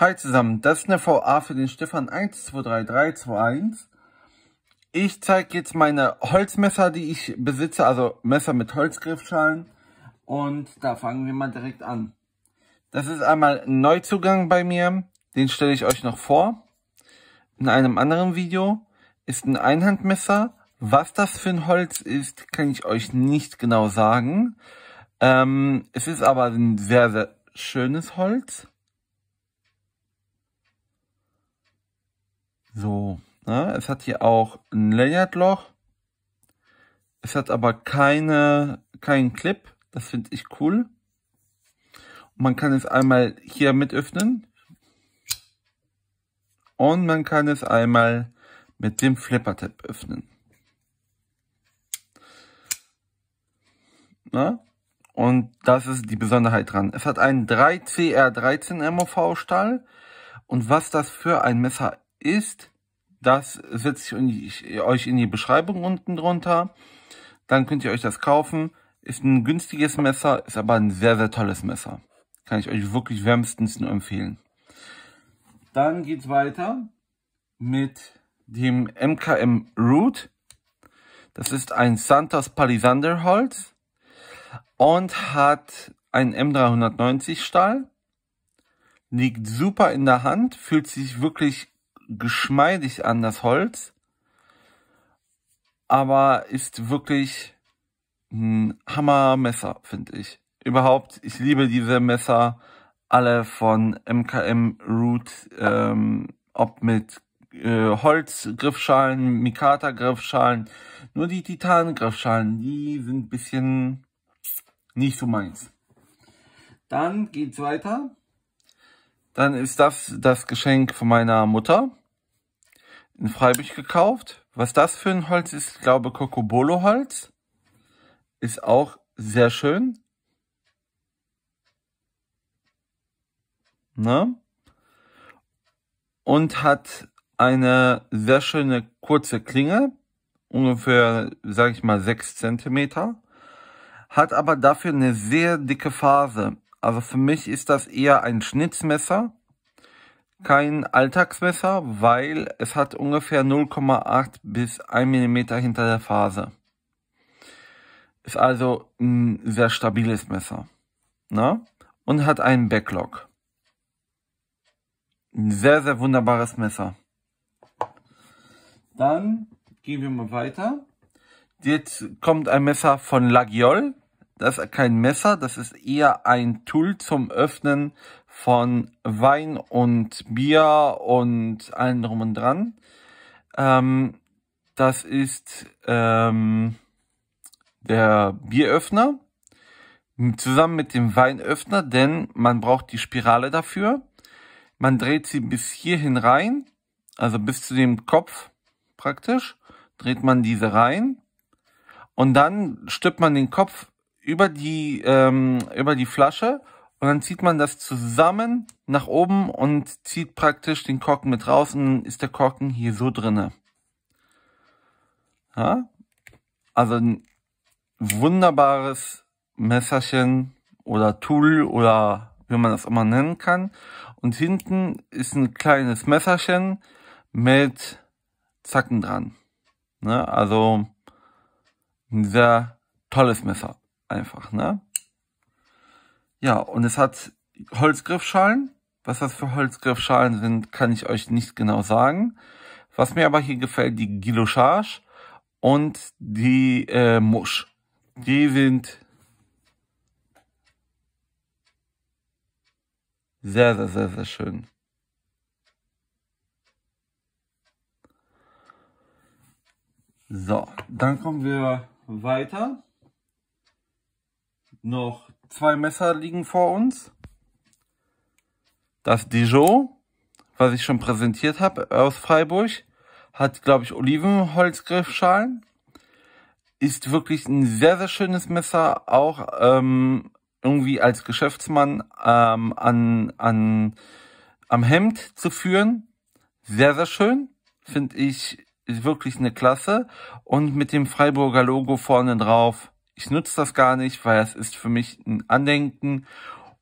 Hi zusammen, das ist eine VA für den Stefan 123321. Ich zeige jetzt meine Holzmesser, die ich besitze, also Messer mit Holzgriffschalen. Und da fangen wir mal direkt an. Das ist einmal ein Neuzugang bei mir, den stelle ich euch noch vor. In einem anderen Video ist ein Einhandmesser. Was das für ein Holz ist, kann ich euch nicht genau sagen. Ähm, es ist aber ein sehr, sehr schönes Holz. So, ne? es hat hier auch ein Layered-Loch. Es hat aber keine, keinen Clip. Das finde ich cool. Und man kann es einmal hier mit öffnen. Und man kann es einmal mit dem Flipper-Tab öffnen. Ne? Und das ist die Besonderheit dran. Es hat einen 3CR13 MOV-Stahl. Und was das für ein Messer ist. Das setze ich euch in die Beschreibung unten drunter. Dann könnt ihr euch das kaufen. Ist ein günstiges Messer, ist aber ein sehr, sehr tolles Messer. Kann ich euch wirklich wärmstens nur empfehlen. Dann geht es weiter mit dem MKM Root. Das ist ein Santos Palisander Holz und hat einen M390 Stahl. Liegt super in der Hand, fühlt sich wirklich geschmeidig an, das Holz, aber ist wirklich ein Hammermesser, finde ich. Überhaupt, ich liebe diese Messer, alle von MKM Root, ähm, ob mit äh, Holzgriffschalen, Mikata-Griffschalen, nur die Titan-Griffschalen, die sind ein bisschen nicht so meins. Dann geht's weiter. Dann ist das das Geschenk von meiner Mutter in Freiburg gekauft. Was das für ein Holz ist, ich glaube Cocobolo holz Ist auch sehr schön. Ne? Und hat eine sehr schöne kurze Klinge, ungefähr, sage ich mal, sechs Zentimeter. Hat aber dafür eine sehr dicke Phase. Also für mich ist das eher ein Schnitzmesser kein Alltagsmesser, weil es hat ungefähr 0,8 bis 1 mm hinter der Phase. Ist also ein sehr stabiles Messer. Na? Ne? Und hat einen Backlog. Ein sehr, sehr wunderbares Messer. Dann gehen wir mal weiter. Jetzt kommt ein Messer von Lagiol. Das ist kein Messer, das ist eher ein Tool zum Öffnen von Wein und Bier und allem drum und dran. Ähm, das ist ähm, der Bieröffner zusammen mit dem Weinöffner, denn man braucht die Spirale dafür. Man dreht sie bis hierhin rein, also bis zu dem Kopf praktisch, dreht man diese rein und dann stülpt man den Kopf über die, ähm, über die Flasche und dann zieht man das zusammen nach oben und zieht praktisch den Korken mit raus und dann ist der Korken hier so drinne. Ja? Also ein wunderbares Messerchen oder Tool oder wie man das immer nennen kann. Und hinten ist ein kleines Messerchen mit Zacken dran. Ne? Also ein sehr tolles Messer. Einfach, ne? Ja, und es hat Holzgriffschalen. Was das für Holzgriffschalen sind, kann ich euch nicht genau sagen. Was mir aber hier gefällt, die Gilochage und die äh, Musch. Die sind sehr, sehr, sehr, sehr schön. So, dann kommen wir weiter noch zwei Messer liegen vor uns. Das Dijon, was ich schon präsentiert habe aus Freiburg, hat, glaube ich, Olivenholzgriffschalen. Ist wirklich ein sehr, sehr schönes Messer, auch ähm, irgendwie als Geschäftsmann ähm, an, an, am Hemd zu führen. Sehr, sehr schön, finde ich wirklich eine Klasse. Und mit dem Freiburger Logo vorne drauf ich nutze das gar nicht, weil es ist für mich ein Andenken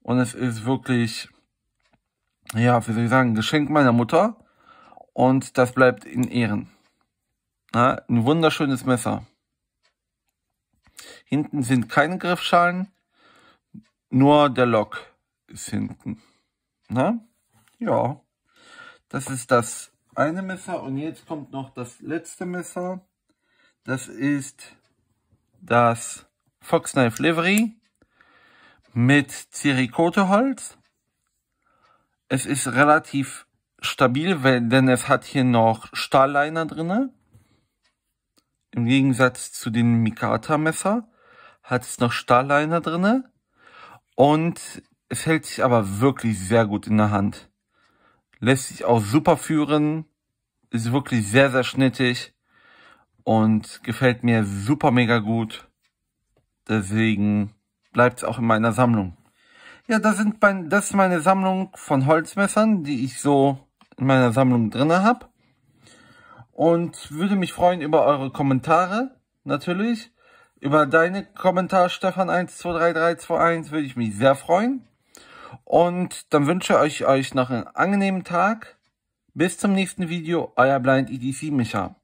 und es ist wirklich, ja, wie soll ich sagen, Geschenk meiner Mutter und das bleibt in Ehren. Ja, ein wunderschönes Messer. Hinten sind keine Griffschalen, nur der Lock ist hinten. Na? Ja. Das ist das eine Messer und jetzt kommt noch das letzte Messer. Das ist das Foxknife Livery mit Zirikote Holz. Es ist relativ stabil, denn es hat hier noch Stahlliner drinne. Im Gegensatz zu den Mikata Messer hat es noch Stahlliner drinne und es hält sich aber wirklich sehr gut in der Hand. Lässt sich auch super führen, ist wirklich sehr, sehr schnittig und gefällt mir super mega gut. Deswegen bleibt es auch in meiner Sammlung. Ja, das, sind mein, das ist meine Sammlung von Holzmessern, die ich so in meiner Sammlung drinne habe. Und würde mich freuen über eure Kommentare, natürlich. Über deine Kommentare, Stefan123321, würde ich mich sehr freuen. Und dann wünsche ich euch noch einen angenehmen Tag. Bis zum nächsten Video, euer Blind EDC Micha.